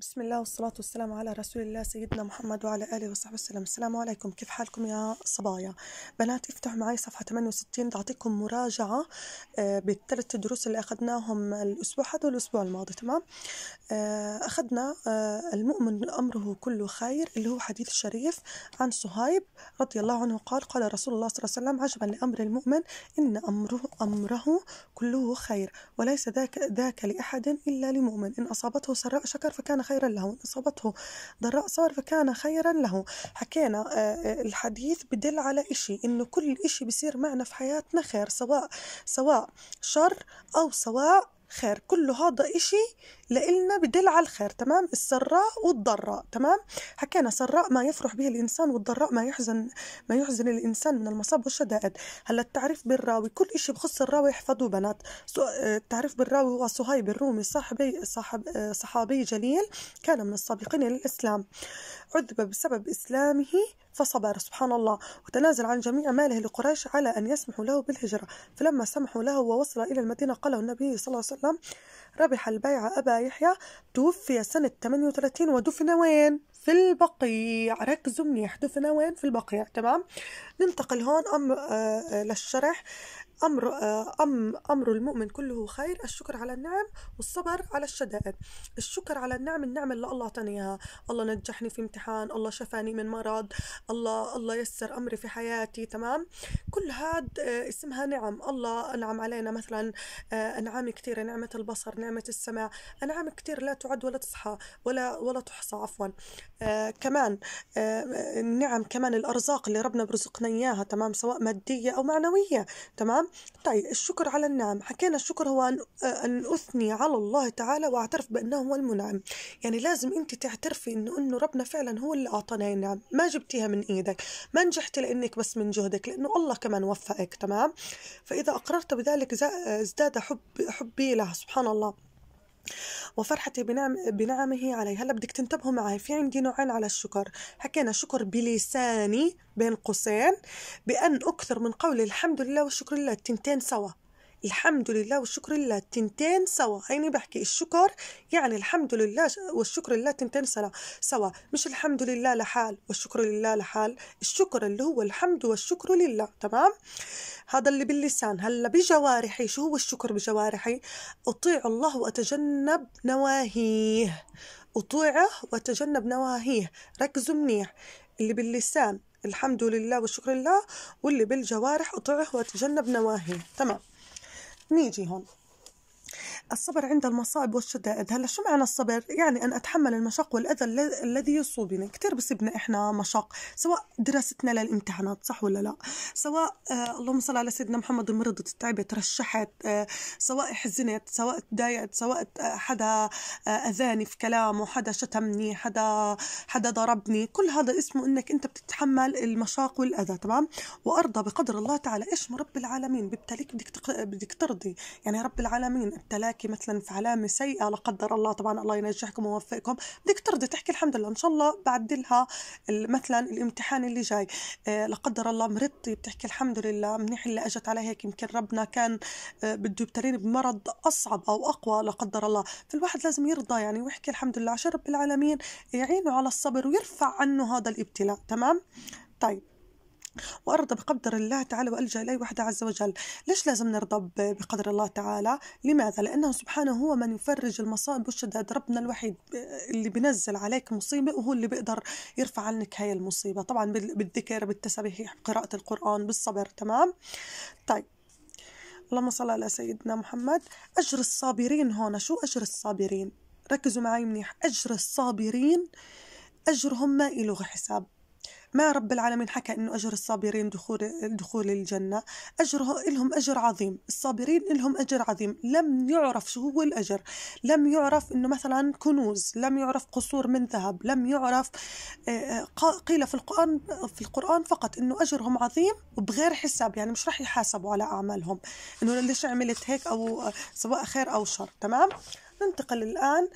بسم الله والصلاة والسلام على رسول الله سيدنا محمد وعلى آله وصحبه وسلم السلام عليكم كيف حالكم يا صبايا بنات افتحوا معي صفحة 68 بدي أعطيكم مراجعة آه، بالثلاث دروس اللي أخذناهم الأسبوع هذا والأسبوع الماضي تمام آه، أخذنا آه، المؤمن أمره كله خير اللي هو حديث شريف عن صهيب رضي الله عنه قال قال رسول الله صلى الله عليه وسلم عجبا لأمر المؤمن إن أمره أمره كله خير وليس ذاك ذاك لأحد إلا لمؤمن إن أصابته سراء شكر فكان خيرا له وإن أصابته ضراء صار فكان خيرا له حكينا آه، آه، الحديث بدل على إشي إنه كل إشي بصير معنا في حياتنا خير سواء سواء شر أو سواء خير كله هذا إشي لإلنا بدل على الخير تمام السراء والضراء تمام حكينا سراء ما يفرح به الإنسان والضراء ما يحزن ما يحزن الإنسان من المصاب والشدائد هلا التعريف بالراوي كل إشي بخص الراوي احفظوه بنات آه، التعريف بالراوي هو صهيب الرومي صاحبي صاحب آه، صحابي جليل كان من السابقين للإسلام عذب بسبب إسلامه فصبر سبحان الله وتنازل عن جميع ماله لقريش على أن يسمحوا له بالهجرة فلما سمحوا له ووصل إلى المدينة قاله النبي صلى الله عليه وسلم وسلم ربح البيعة أبا يحيى توفي سنة 38 ودفن وين؟ في البقيع ركزوا منيح دفن وين؟ في البقيع تمام؟ ننتقل هون أم آه, آه، للشرح أمر آه، أم أمر المؤمن كله خير الشكر على النعم والصبر على الشدائد الشكر على النعم النعم اللي الله أعطاني إياها الله نجحني في امتحان الله شفاني من مرض الله الله يسر أمري في حياتي تمام كل هاد آه، اسمها نعم الله أنعم علينا مثلا آه، أنعام كثيرة نعمة البصر نعمة السمع أنعام كثير لا تعد ولا تصحى ولا ولا تحصى عفوا كمان النعم كمان الأرزاق اللي ربنا برزقنا إياها تمام سواء مادية أو معنوية تمام نعم طيب الشكر على النعم حكينا الشكر هو أن, آه، أن أثني على الله تعالى وأعترف بأنه هو المنعم يعني لازم أنت تعترفي أنه, إنه ربنا فعلا هو اللي أعطانا النعم ما جبتيها من إيدك ما نجحتي لأنك بس من جهدك لأنه الله كمان وفقك تمام فإذا أقررت بذلك آه، ازداد حب حبي له سبحان الله وفرحتي بنعم بنعمه علي هلا بدك تنتبهوا معي في عندي نوعين على الشكر حكينا شكر بلساني بين قوسين بأن أكثر من قول الحمد لله والشكر لله التنتين سوا الحمد لله والشكر لله التنتين سوا هيني بحكي الشكر يعني الحمد لله والشكر لله التنتين سوا سوا مش الحمد لله لحال والشكر لله لحال الشكر اللي هو الحمد والشكر لله تمام هذا اللي باللسان هلا بجوارحي شو هو الشكر بجوارحي اطيع الله واتجنب نواهيه اطيعه واتجنب نواهيه ركزوا منيح اللي باللسان الحمد لله والشكر لله واللي بالجوارح اطيعه واتجنب نواهيه تمام Niji Hon. الصبر عند المصائب والشدائد هلا شو معنى الصبر يعني ان اتحمل المشاق والاذى الذي يصوبني يعني كثير بصيبنا احنا مشاق سواء دراستنا للامتحانات صح ولا لا سواء آه اللهم صل على سيدنا محمد مرضت تعبت رشحت آه سواء حزنت سواء تضايقت سواء آه حدا آه اذاني في كلامه حدا شتمني حدا حدا ضربني كل هذا اسمه انك انت بتتحمل المشاق والاذى تمام وارضى بقدر الله تعالى ايش رب العالمين ببتليك بدك بدك ترضي يعني رب العالمين ابتلاك تحكي مثلا في علامه سيئه لا قدر الله طبعا الله ينجحكم ويوفقكم بدك ترضي تحكي الحمد لله ان شاء الله بعدلها مثلا الامتحان اللي جاي آه، لا قدر الله مرضتي بتحكي الحمد لله منيح اللي اجت على هيك يمكن ربنا كان آه، بده يبتليني بمرض اصعب او اقوى لا قدر الله فالواحد لازم يرضى يعني ويحكي الحمد لله عشان رب العالمين يعينه على الصبر ويرفع عنه هذا الابتلاء تمام طيب وأرضى بقدر الله تعالى وألجأ إليه وحده عز وجل ليش لازم نرضى بقدر الله تعالى لماذا لأنه سبحانه هو من يفرج المصائب والشدائد ربنا الوحيد اللي بنزل عليك مصيبة وهو اللي بيقدر يرفع عنك هاي المصيبة طبعا بالذكر بالتسبيح بقراءة القرآن بالصبر تمام طيب اللهم صل على سيدنا محمد أجر الصابرين هنا شو أجر الصابرين ركزوا معي منيح أجر الصابرين أجرهم ما إله حساب ما رب العالمين حكى انه اجر الصابرين دخول دخول الجنه اجره لهم اجر عظيم الصابرين لهم اجر عظيم لم يعرف شو هو الاجر لم يعرف انه مثلا كنوز لم يعرف قصور من ذهب لم يعرف آه، آه، قيل في القران في القران فقط انه اجرهم عظيم وبغير حساب يعني مش راح يحاسبوا على اعمالهم انه ليش عملت هيك او آه، سواء خير او شر تمام ننتقل الآن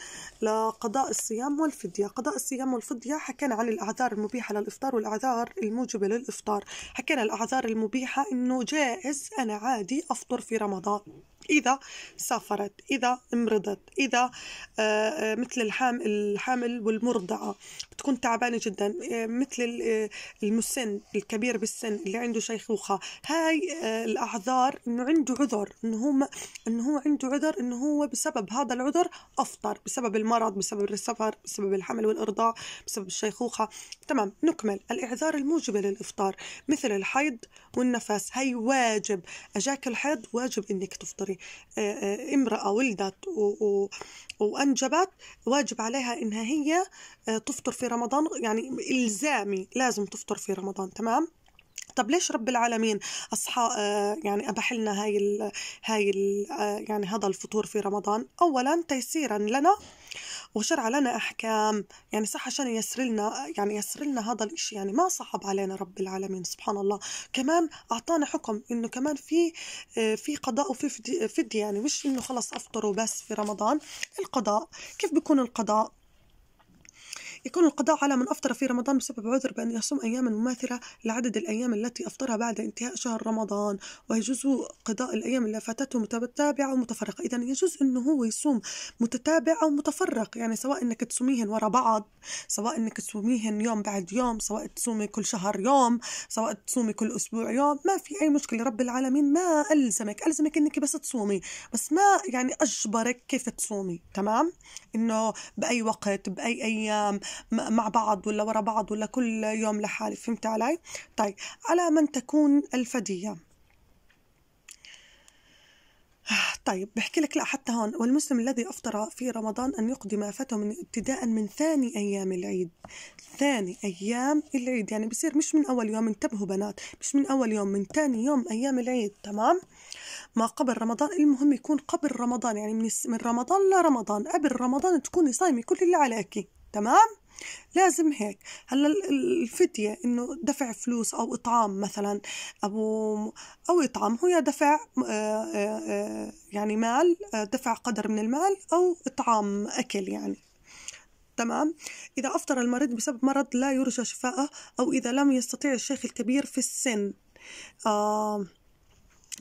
لقضاء الصيام والفدية قضاء الصيام والفدية حكينا عن الأعذار المبيحة للإفطار والأعذار الموجبة للإفطار حكينا الأعذار المبيحة إنه جائز أنا عادي أفطر في رمضان إذا سافرت إذا مرضت إذا آه، آه، مثل الحامل والمرضعة بتكون تعبانة جدا آه، مثل المسن الكبير بالسن اللي عنده شيخوخة هاي الأعذار إنه عنده عذر إنه هو إنه هو عنده عذر إنه هو بسبب هذا العذر أفطر بسبب المرض بسبب السفر بسبب الحمل والإرضاع بسبب الشيخوخة تمام نكمل الإعذار الموجبة للإفطار مثل الحيض والنفس هي واجب أجاك الحيض واجب إنك تفطري آه، آه، امرأة ولدت و... وأنجبت واجب عليها إنها هي آه، تفطر في رمضان يعني إلزامي لازم تفطر في رمضان تمام؟ طب ليش رب العالمين اصحى يعني اباح لنا هاي ال هاي يعني هذا الفطور في رمضان اولا تيسيرا لنا وشرع لنا أحكام يعني صح عشان يسر لنا يعني يسر لنا هذا الإشي يعني ما صعب علينا رب العالمين سبحان الله كمان أعطانا حكم إنه كمان في آه، في قضاء وفي فدية يعني مش إنه خلص أفطر وبس في رمضان القضاء كيف بيكون القضاء يكون القضاء على من أفطر في رمضان بسبب عذر بأن يصوم أياما مماثلة لعدد الأيام التي أفطرها بعد انتهاء شهر رمضان ويجوز قضاء الأيام اللي فاتته متتابعة ومتفرقة إذا يجوز أنه هو يصوم متتابع أو متفرق يعني سواء أنك تصوميهن ورا بعض سواء أنك تصوميهن يوم بعد يوم سواء تصومي كل شهر يوم سواء تصومي كل أسبوع يوم ما في أي مشكلة رب العالمين ما ألزمك ألزمك أنك بس تصومي بس ما يعني أجبرك كيف تصومي تمام إنه بأي وقت بأي أيام مع بعض ولا ورا بعض ولا كل يوم لحالي فهمت علي طيب على من تكون الفدية طيب بحكي لك لا حتى هون والمسلم الذي أفطر في رمضان أن يقدم فتوى من ابتداء من ثاني أيام العيد ثاني أيام العيد يعني بصير مش من أول يوم انتبهوا بنات مش من أول يوم من ثاني يوم أيام العيد تمام ما قبل رمضان المهم يكون قبل رمضان يعني من, من رمضان لرمضان قبل رمضان تكوني صايمة كل اللي عليكي تمام لازم هيك هلا الفدية إنه دفع فلوس أو إطعام مثلا أبو أو إطعام هو دفع آه، آه، آه، يعني مال دفع قدر من المال أو إطعام أكل يعني تمام إذا أفطر المريض بسبب مرض لا يرجى شفاءه أو إذا لم يستطيع الشيخ الكبير في السن آه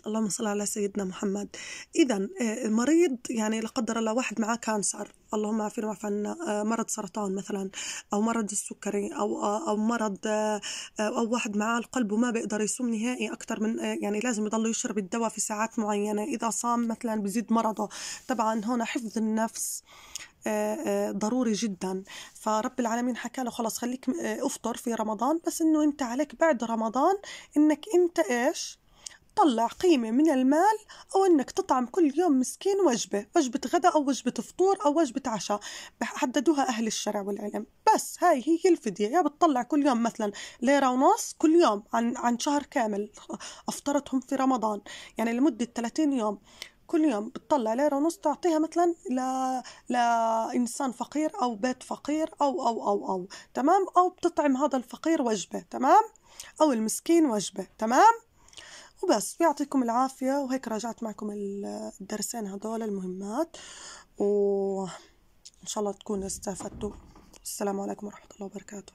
اللهم صل على سيدنا محمد اذا آه، مريض يعني لا قدر الله واحد معاه كانسر اللهم عافينا واعف عنا آه، مرض سرطان مثلا او مرض السكري او آه، او مرض او واحد معاه القلب وما بيقدر يصوم نهائي اكثر من يعني لازم يضل يشرب الدواء في ساعات معينه اذا صام مثلا بزيد مرضه طبعا هنا حفظ النفس ضروري جدا فرب العالمين حكى له خلص خليك افطر في رمضان بس انه انت عليك بعد رمضان انك انت ايش تطلع قيمة من المال أو أنك تطعم كل يوم مسكين وجبة وجبة غداء أو وجبة فطور أو وجبة عشاء حددوها أهل الشرع والعلم بس هاي هي الفدية يا بتطلع كل يوم مثلا ليرة ونص كل يوم عن, عن شهر كامل أفطرتهم في رمضان يعني لمدة 30 يوم كل يوم بتطلع ليرة ونص تعطيها مثلا ل... لإنسان فقير أو بيت فقير أو أو أو أو تمام أو بتطعم هذا الفقير وجبة تمام أو المسكين وجبة تمام وبس يعطيكم العافية وهيك راجعت معكم الدرسين هذول المهمات وإن شاء الله تكونوا استفدتوا السلام عليكم ورحمة الله وبركاته